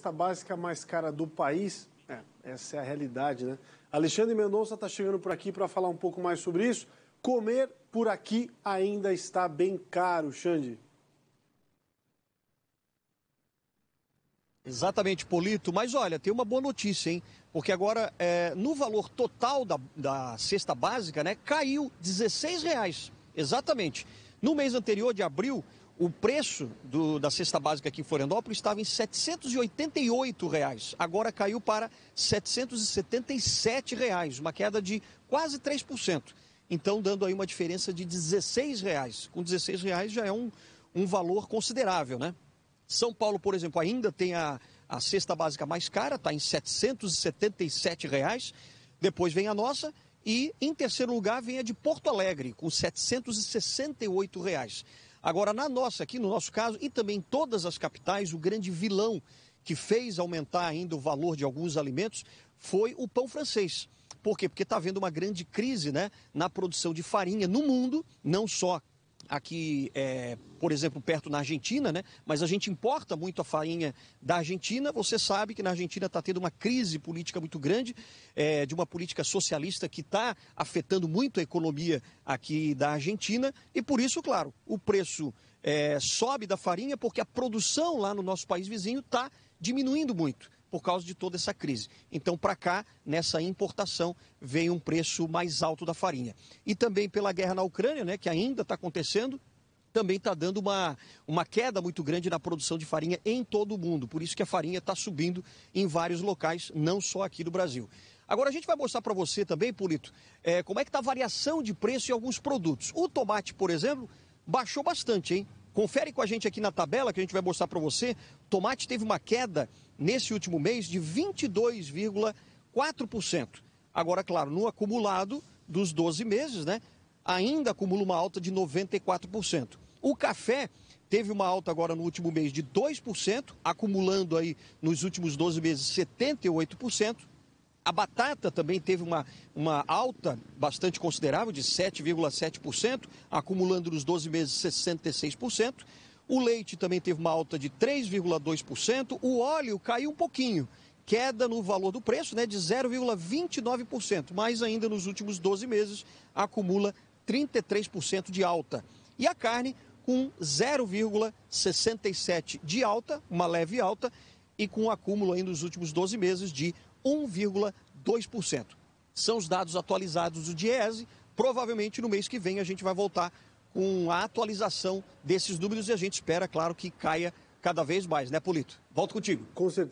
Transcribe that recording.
cesta básica mais cara do país? É, essa é a realidade, né? Alexandre Mendonça está chegando por aqui para falar um pouco mais sobre isso. Comer por aqui ainda está bem caro, Xande. Exatamente, Polito. Mas olha, tem uma boa notícia, hein? Porque agora, é, no valor total da, da cesta básica, né, caiu R$ reais Exatamente. No mês anterior, de abril, o preço do, da cesta básica aqui em Florianópolis estava em R$ 788, reais. agora caiu para R$ 777, reais, uma queda de quase 3%. Então, dando aí uma diferença de R$ 16. Reais. Com R$ reais já é um, um valor considerável, né? São Paulo, por exemplo, ainda tem a, a cesta básica mais cara, está em R$ 777. Reais. Depois vem a nossa e, em terceiro lugar, vem a de Porto Alegre, com R$ 768. Reais. Agora, na nossa, aqui no nosso caso, e também em todas as capitais, o grande vilão que fez aumentar ainda o valor de alguns alimentos foi o pão francês. Por quê? Porque está havendo uma grande crise né, na produção de farinha no mundo, não só aqui, é, por exemplo, perto na Argentina, né? Mas a gente importa muito a farinha da Argentina. Você sabe que na Argentina está tendo uma crise política muito grande, é, de uma política socialista que está afetando muito a economia aqui da Argentina. E por isso, claro, o preço é, sobe da farinha porque a produção lá no nosso país vizinho está diminuindo muito por causa de toda essa crise. Então, para cá, nessa importação, vem um preço mais alto da farinha. E também pela guerra na Ucrânia, né, que ainda está acontecendo, também está dando uma, uma queda muito grande na produção de farinha em todo o mundo. Por isso que a farinha está subindo em vários locais, não só aqui do Brasil. Agora a gente vai mostrar para você também, Polito, é, como é que está a variação de preço em alguns produtos. O tomate, por exemplo, baixou bastante, hein? Confere com a gente aqui na tabela que a gente vai mostrar para você. Tomate teve uma queda nesse último mês de 22,4%. Agora, claro, no acumulado dos 12 meses, né, ainda acumula uma alta de 94%. O café teve uma alta agora no último mês de 2%, acumulando aí nos últimos 12 meses 78%. A batata também teve uma, uma alta bastante considerável, de 7,7%, acumulando nos 12 meses 66%. O leite também teve uma alta de 3,2%. O óleo caiu um pouquinho, queda no valor do preço né, de 0,29%, mas ainda nos últimos 12 meses acumula 33% de alta. E a carne com 0,67% de alta, uma leve alta, e com um acúmulo aí nos últimos 12 meses de 1,2%. São os dados atualizados do DIESE. Provavelmente no mês que vem a gente vai voltar com a atualização desses números e a gente espera, claro, que caia cada vez mais, né, Polito? Volto contigo. Com certeza.